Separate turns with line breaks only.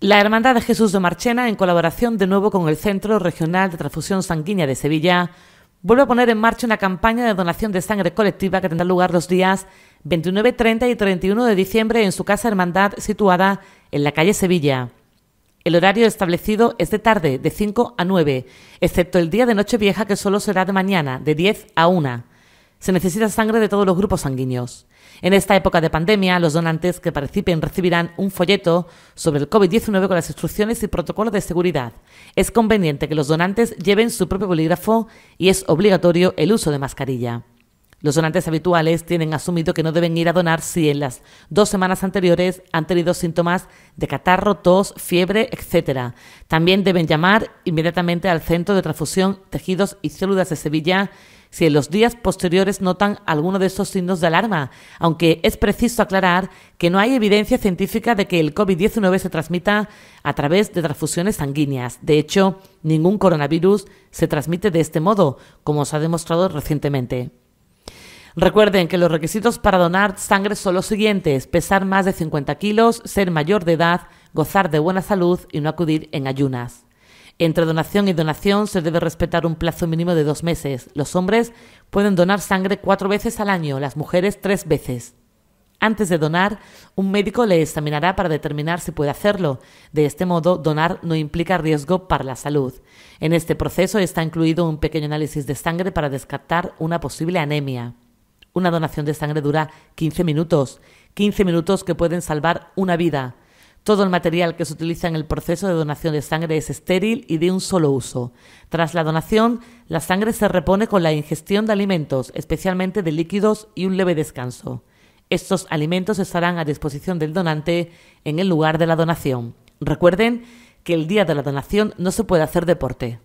La Hermandad de Jesús de Marchena, en colaboración de nuevo con el Centro Regional de Transfusión Sanguínea de Sevilla, vuelve a poner en marcha una campaña de donación de sangre colectiva que tendrá lugar los días 29, 30 y 31 de diciembre en su casa Hermandad situada en la calle Sevilla. El horario establecido es de tarde, de 5 a 9, excepto el día de Nochevieja que solo será de mañana, de 10 a 1. Se necesita sangre de todos los grupos sanguíneos. En esta época de pandemia, los donantes que participen recibirán un folleto sobre el COVID-19 con las instrucciones y protocolos de seguridad. Es conveniente que los donantes lleven su propio bolígrafo y es obligatorio el uso de mascarilla. Los donantes habituales tienen asumido que no deben ir a donar si en las dos semanas anteriores han tenido síntomas de catarro, tos, fiebre, etc. También deben llamar inmediatamente al Centro de Transfusión, Tejidos y Células de Sevilla si en los días posteriores notan alguno de estos signos de alarma, aunque es preciso aclarar que no hay evidencia científica de que el COVID-19 se transmita a través de transfusiones sanguíneas. De hecho, ningún coronavirus se transmite de este modo, como se ha demostrado recientemente. Recuerden que los requisitos para donar sangre son los siguientes, pesar más de 50 kilos, ser mayor de edad, gozar de buena salud y no acudir en ayunas. Entre donación y donación se debe respetar un plazo mínimo de dos meses. Los hombres pueden donar sangre cuatro veces al año, las mujeres tres veces. Antes de donar, un médico le examinará para determinar si puede hacerlo. De este modo, donar no implica riesgo para la salud. En este proceso está incluido un pequeño análisis de sangre para descartar una posible anemia. Una donación de sangre dura 15 minutos, 15 minutos que pueden salvar una vida. Todo el material que se utiliza en el proceso de donación de sangre es estéril y de un solo uso. Tras la donación, la sangre se repone con la ingestión de alimentos, especialmente de líquidos y un leve descanso. Estos alimentos estarán a disposición del donante en el lugar de la donación. Recuerden que el día de la donación no se puede hacer deporte.